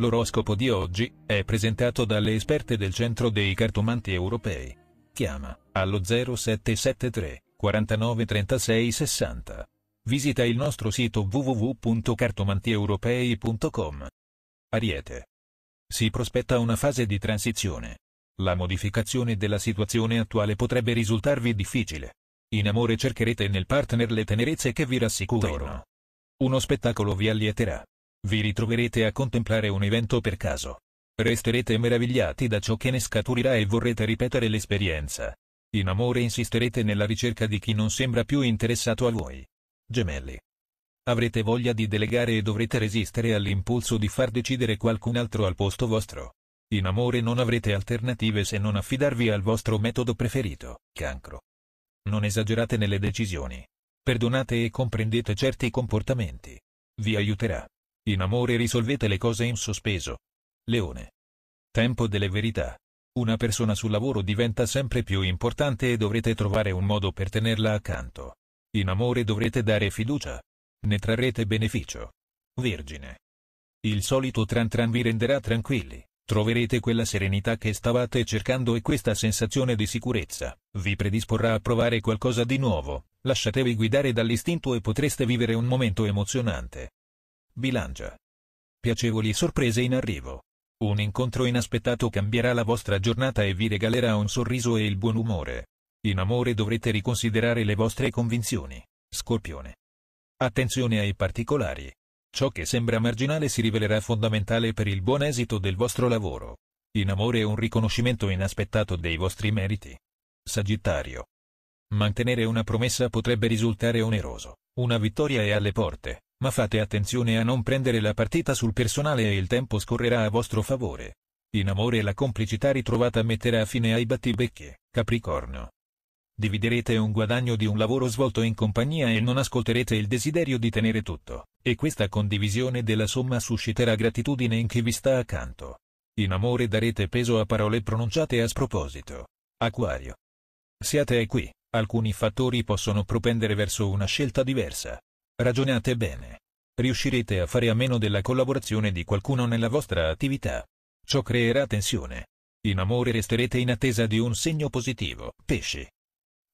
L'oroscopo di oggi è presentato dalle esperte del Centro dei Cartomanti Europei. Chiama allo 0773 49 36 60. Visita il nostro sito www.cartomantieuropei.com. Ariete. Si prospetta una fase di transizione. La modificazione della situazione attuale potrebbe risultarvi difficile. In amore cercherete nel partner le tenerezze che vi rassicurano. Uno spettacolo vi allieterà vi ritroverete a contemplare un evento per caso. Resterete meravigliati da ciò che ne scaturirà e vorrete ripetere l'esperienza. In amore insisterete nella ricerca di chi non sembra più interessato a voi. Gemelli. Avrete voglia di delegare e dovrete resistere all'impulso di far decidere qualcun altro al posto vostro. In amore non avrete alternative se non affidarvi al vostro metodo preferito, cancro. Non esagerate nelle decisioni. Perdonate e comprendete certi comportamenti. Vi aiuterà. In amore risolvete le cose in sospeso. Leone. Tempo delle verità. Una persona sul lavoro diventa sempre più importante e dovrete trovare un modo per tenerla accanto. In amore dovrete dare fiducia. Ne trarrete beneficio. Vergine. Il solito tran tran vi renderà tranquilli, troverete quella serenità che stavate cercando e questa sensazione di sicurezza, vi predisporrà a provare qualcosa di nuovo, lasciatevi guidare dall'istinto e potreste vivere un momento emozionante. Bilancia. Piacevoli sorprese in arrivo. Un incontro inaspettato cambierà la vostra giornata e vi regalerà un sorriso e il buon umore. In amore dovrete riconsiderare le vostre convinzioni. Scorpione. Attenzione ai particolari. Ciò che sembra marginale si rivelerà fondamentale per il buon esito del vostro lavoro. In amore un riconoscimento inaspettato dei vostri meriti. Sagittario. Mantenere una promessa potrebbe risultare oneroso. Una vittoria è alle porte. Ma fate attenzione a non prendere la partita sul personale e il tempo scorrerà a vostro favore. In amore la complicità ritrovata metterà fine ai battibecchi, Capricorno. Dividerete un guadagno di un lavoro svolto in compagnia e non ascolterete il desiderio di tenere tutto, e questa condivisione della somma susciterà gratitudine in chi vi sta accanto. In amore darete peso a parole pronunciate a sproposito. Acquario. Siate qui, alcuni fattori possono propendere verso una scelta diversa, Ragionate bene. Riuscirete a fare a meno della collaborazione di qualcuno nella vostra attività. Ciò creerà tensione. In amore resterete in attesa di un segno positivo, pesci.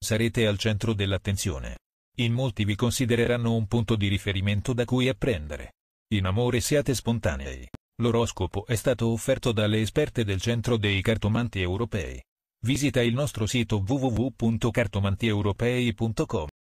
Sarete al centro dell'attenzione. In molti vi considereranno un punto di riferimento da cui apprendere. In amore siate spontanei. L'oroscopo è stato offerto dalle esperte del Centro dei Cartomanti Europei. Visita il nostro sito www.cartomantieuropei.com.